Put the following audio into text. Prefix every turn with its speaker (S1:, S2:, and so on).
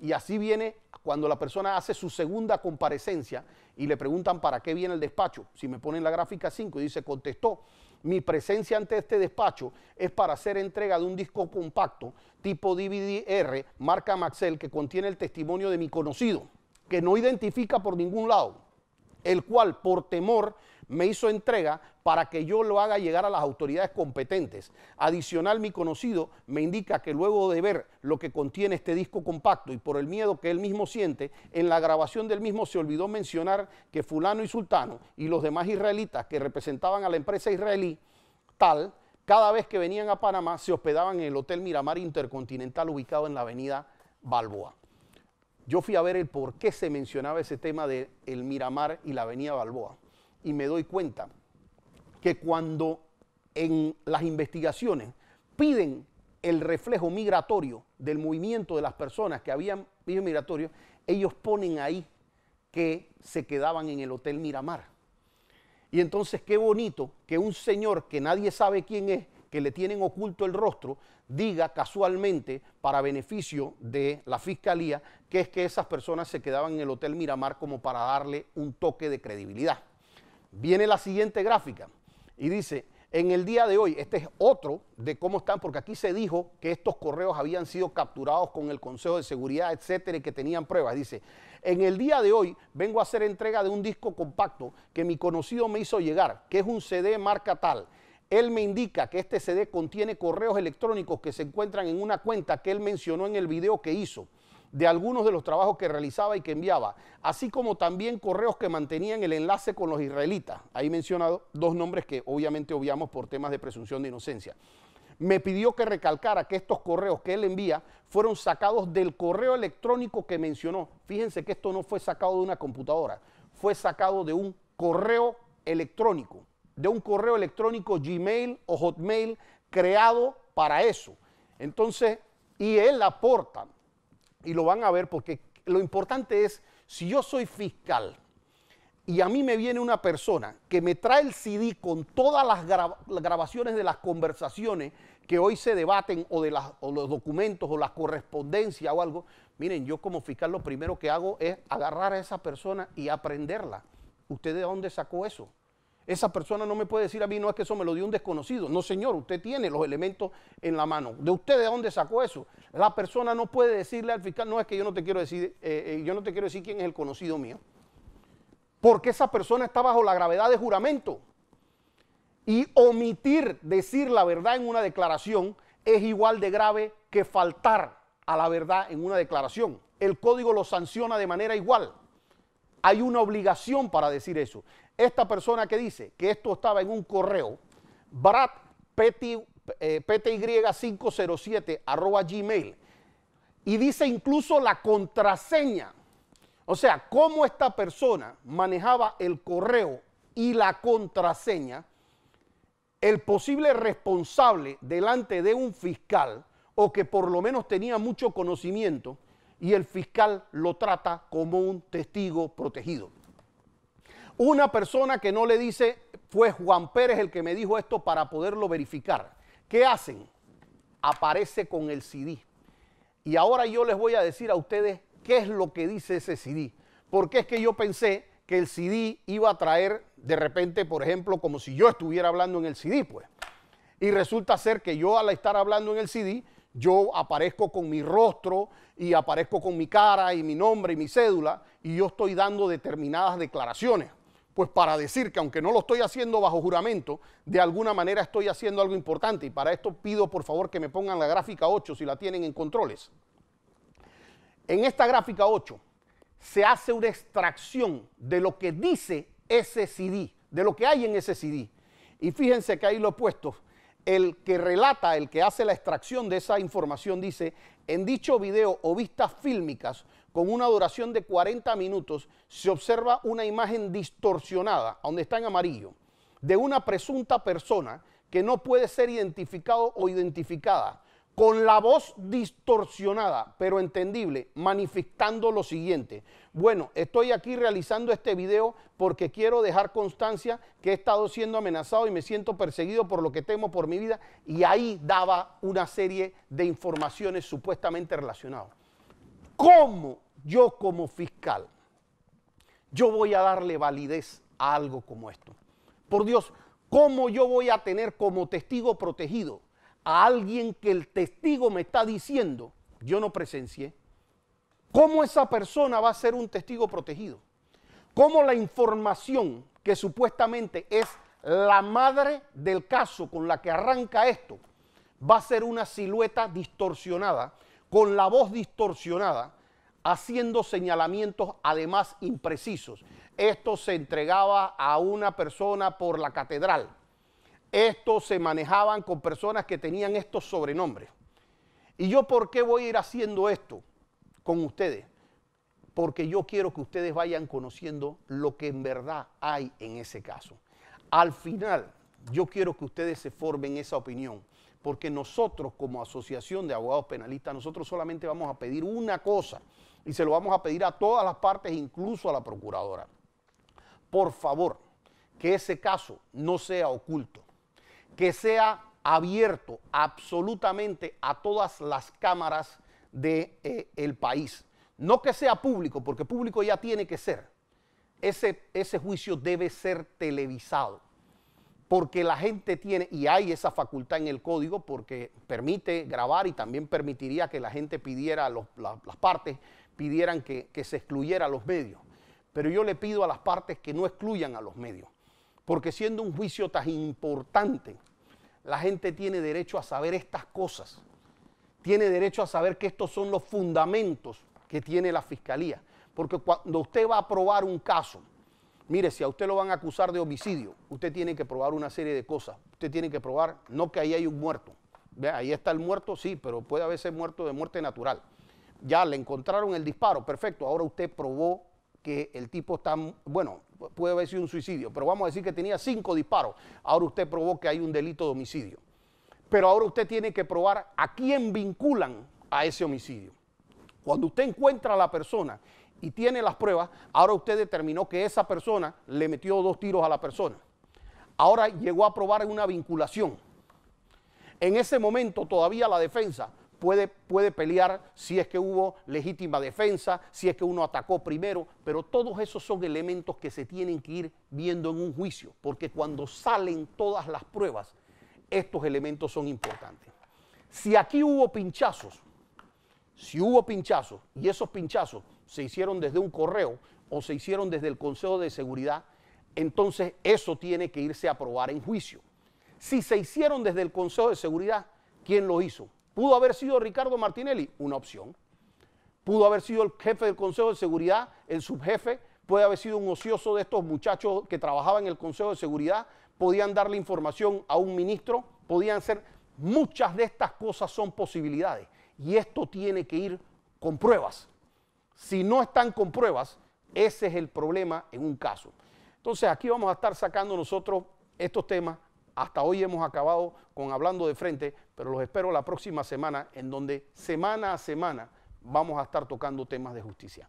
S1: Y así viene cuando la persona hace su segunda comparecencia y le preguntan para qué viene el despacho. Si me ponen la gráfica 5 y dice, contestó, mi presencia ante este despacho es para hacer entrega de un disco compacto tipo DVD-R, marca Maxell, que contiene el testimonio de mi conocido, que no identifica por ningún lado el cual por temor me hizo entrega para que yo lo haga llegar a las autoridades competentes. Adicional, mi conocido me indica que luego de ver lo que contiene este disco compacto y por el miedo que él mismo siente, en la grabación del mismo se olvidó mencionar que fulano y sultano y los demás israelitas que representaban a la empresa israelí, tal, cada vez que venían a Panamá se hospedaban en el Hotel Miramar Intercontinental ubicado en la avenida Balboa yo fui a ver el por qué se mencionaba ese tema de el Miramar y la Avenida Balboa. Y me doy cuenta que cuando en las investigaciones piden el reflejo migratorio del movimiento de las personas que habían vivido migratorio, ellos ponen ahí que se quedaban en el Hotel Miramar. Y entonces qué bonito que un señor que nadie sabe quién es que le tienen oculto el rostro, diga casualmente para beneficio de la fiscalía que es que esas personas se quedaban en el Hotel Miramar como para darle un toque de credibilidad. Viene la siguiente gráfica y dice, en el día de hoy, este es otro de cómo están, porque aquí se dijo que estos correos habían sido capturados con el Consejo de Seguridad, etcétera, y que tenían pruebas. Dice, en el día de hoy vengo a hacer entrega de un disco compacto que mi conocido me hizo llegar, que es un CD marca tal. Él me indica que este CD contiene correos electrónicos que se encuentran en una cuenta que él mencionó en el video que hizo de algunos de los trabajos que realizaba y que enviaba, así como también correos que mantenían el enlace con los israelitas. Ahí mencionado dos nombres que obviamente obviamos por temas de presunción de inocencia. Me pidió que recalcara que estos correos que él envía fueron sacados del correo electrónico que mencionó. Fíjense que esto no fue sacado de una computadora, fue sacado de un correo electrónico de un correo electrónico Gmail o Hotmail creado para eso. Entonces, y él aporta, y lo van a ver porque lo importante es, si yo soy fiscal y a mí me viene una persona que me trae el CD con todas las, grabaciones de las conversaciones que hoy se debaten o de o los documentos o la correspondencia o algo, miren, yo como fiscal lo primero que hago es agarrar a esa persona y aprenderla. ¿Usted de dónde sacó eso? Esa persona no me puede decir a mí, no es que eso me lo dio un desconocido. No, señor, usted tiene los elementos en la mano. ¿De usted de dónde sacó eso? La persona no puede decirle al fiscal, no es que yo no te quiero decir, eh, eh, yo no te quiero decir quién es el conocido mío. Porque esa persona está bajo la gravedad de juramento. Y omitir decir la verdad en una declaración es igual de grave que faltar a la verdad en una declaración. El código lo sanciona de manera igual. Hay una obligación para decir eso. Esta persona que dice que esto estaba en un correo, Brad 507 eh, arroba gmail, y dice incluso la contraseña. O sea, cómo esta persona manejaba el correo y la contraseña, el posible responsable delante de un fiscal o que por lo menos tenía mucho conocimiento, y el fiscal lo trata como un testigo protegido. Una persona que no le dice, fue Juan Pérez el que me dijo esto para poderlo verificar. ¿Qué hacen? Aparece con el CD. Y ahora yo les voy a decir a ustedes qué es lo que dice ese CD. Porque es que yo pensé que el CD iba a traer de repente, por ejemplo, como si yo estuviera hablando en el CD, pues. Y resulta ser que yo al estar hablando en el CD, yo aparezco con mi rostro y aparezco con mi cara y mi nombre y mi cédula y yo estoy dando determinadas declaraciones. Pues para decir que aunque no lo estoy haciendo bajo juramento, de alguna manera estoy haciendo algo importante. Y para esto pido por favor que me pongan la gráfica 8 si la tienen en controles. En esta gráfica 8 se hace una extracción de lo que dice ese CD, de lo que hay en ese CD. Y fíjense que ahí lo he puesto el que relata, el que hace la extracción de esa información dice, en dicho video o vistas fílmicas con una duración de 40 minutos se observa una imagen distorsionada, donde está en amarillo, de una presunta persona que no puede ser identificado o identificada con la voz distorsionada, pero entendible, manifestando lo siguiente. Bueno, estoy aquí realizando este video porque quiero dejar constancia que he estado siendo amenazado y me siento perseguido por lo que temo por mi vida. Y ahí daba una serie de informaciones supuestamente relacionadas. ¿Cómo yo como fiscal, yo voy a darle validez a algo como esto? Por Dios, ¿cómo yo voy a tener como testigo protegido a alguien que el testigo me está diciendo, yo no presencié, ¿cómo esa persona va a ser un testigo protegido? ¿Cómo la información que supuestamente es la madre del caso con la que arranca esto va a ser una silueta distorsionada, con la voz distorsionada, haciendo señalamientos además imprecisos? Esto se entregaba a una persona por la catedral estos se manejaban con personas que tenían estos sobrenombres. ¿Y yo por qué voy a ir haciendo esto con ustedes? Porque yo quiero que ustedes vayan conociendo lo que en verdad hay en ese caso. Al final, yo quiero que ustedes se formen esa opinión, porque nosotros como Asociación de Abogados Penalistas, nosotros solamente vamos a pedir una cosa, y se lo vamos a pedir a todas las partes, incluso a la Procuradora. Por favor, que ese caso no sea oculto que sea abierto absolutamente a todas las cámaras del de, eh, el país. No que sea público, porque público ya tiene que ser. Ese, ese juicio debe ser televisado, porque la gente tiene, y hay esa facultad en el código, porque permite grabar y también permitiría que la gente pidiera, las partes pidieran que, que se excluyera a los medios. Pero yo le pido a las partes que no excluyan a los medios porque siendo un juicio tan importante, la gente tiene derecho a saber estas cosas. Tiene derecho a saber que estos son los fundamentos que tiene la fiscalía. Porque cuando usted va a probar un caso, mire, si a usted lo van a acusar de homicidio, usted tiene que probar una serie de cosas. Usted tiene que probar, no que ahí hay un muerto. ¿Ve? Ahí está el muerto, sí, pero puede haberse muerto de muerte natural. Ya le encontraron el disparo, perfecto. Ahora usted probó que el tipo está, bueno, puede haber sido un suicidio, pero vamos a decir que tenía cinco disparos. Ahora usted probó que hay un delito de homicidio. Pero ahora usted tiene que probar a quién vinculan a ese homicidio. Cuando usted encuentra a la persona y tiene las pruebas, ahora usted determinó que esa persona le metió dos tiros a la persona. Ahora llegó a probar una vinculación. En ese momento todavía la defensa puede, pelear si es que hubo legítima defensa, si es que uno atacó primero, pero todos esos son elementos que se tienen que ir viendo en un juicio, porque cuando salen todas las pruebas, estos elementos son importantes. Si aquí hubo pinchazos, si hubo pinchazos y esos pinchazos se hicieron desde un correo o se hicieron desde el Consejo de Seguridad, entonces eso tiene que irse a probar en juicio. Si se hicieron desde el Consejo de Seguridad, ¿quién lo hizo? Pudo haber sido Ricardo Martinelli, una opción. Pudo haber sido el jefe del Consejo de Seguridad, el subjefe, puede haber sido un ocioso de estos muchachos que trabajaban en el Consejo de Seguridad, podían darle información a un ministro, podían ser, muchas de estas cosas son posibilidades. Y esto tiene que ir con pruebas. Si no están con pruebas, ese es el problema en un caso. Entonces aquí vamos a estar sacando nosotros estos temas hasta hoy hemos acabado con hablando de frente, pero los espero la próxima semana en donde semana a semana vamos a estar tocando temas de justicia.